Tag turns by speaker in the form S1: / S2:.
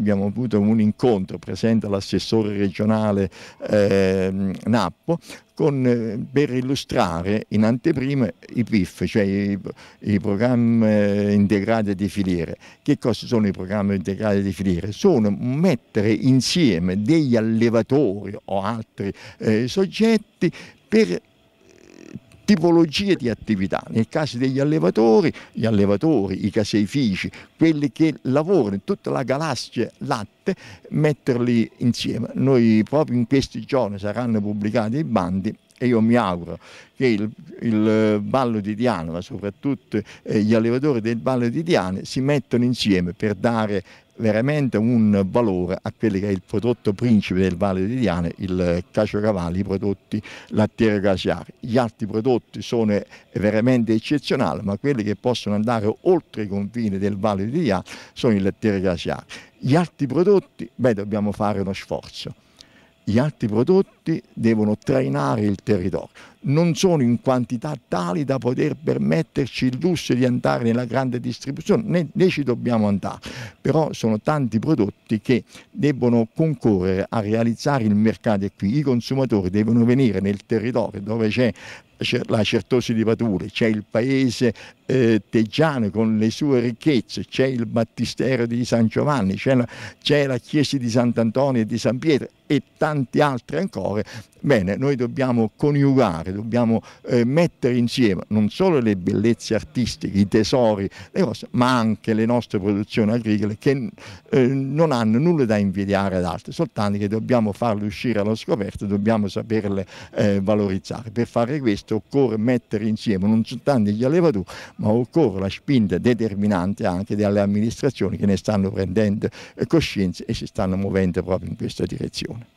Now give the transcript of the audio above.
S1: abbiamo avuto un incontro presente all'assessore regionale eh, Nappo con, eh, per illustrare in anteprima i PIF, cioè i, i, programmi eh, integrati di filiere. Che cosa sono i programmi integrati di filiere? Sono mettere insieme degli allevatori o altri eh, soggetti per tipologie di attività. Nel caso degli allevatori, gli allevatori, i caseifici, quelli che lavorano in tutta la galassia latte, metterli insieme. Noi proprio in questi giorni saranno pubblicati i bandi e io mi auguro che il, il eh, ballo di Diana, ma soprattutto eh, gli allevatori del ballo di Diana, si mettano insieme per dare veramente un valore a quello che è il prodotto principe del Valle di Diane, il caciocavalli, i prodotti lattiero caseari. Gli altri prodotti sono veramente eccezionali, ma quelli che possono andare oltre i confini del Valle di Diane sono i lattiero caseari. Gli altri prodotti, beh, dobbiamo fare uno sforzo. Gli altri prodotti devono trainare il territorio non sono in quantità tali da poter permetterci il lusso di andare nella grande distribuzione, né, né ci dobbiamo andare, però sono tanti prodotti che debbono concorrere a realizzare il mercato e qui i consumatori devono venire nel territorio dove c'è la Certosi di Patule, c'è il paese eh, Teggiano con le sue ricchezze, c'è il battistero di San Giovanni, c'è la, la, chiesa di Sant'Antonio e di San Pietro e tanti altri ancora. Bene, noi dobbiamo coniugare, dobbiamo eh, mettere insieme non solo le bellezze artistiche, i tesori, le cose, ma anche le nostre produzioni agricole che eh, non hanno nulla da invidiare ad altre, soltanto che dobbiamo farle uscire allo scoperto, dobbiamo saperle eh, valorizzare. Per fare questo occorre mettere insieme non soltanto gli allevatori, ma occorre la spinta determinante anche delle amministrazioni che ne stanno prendendo eh, coscienza e si stanno muovendo proprio in questa direzione.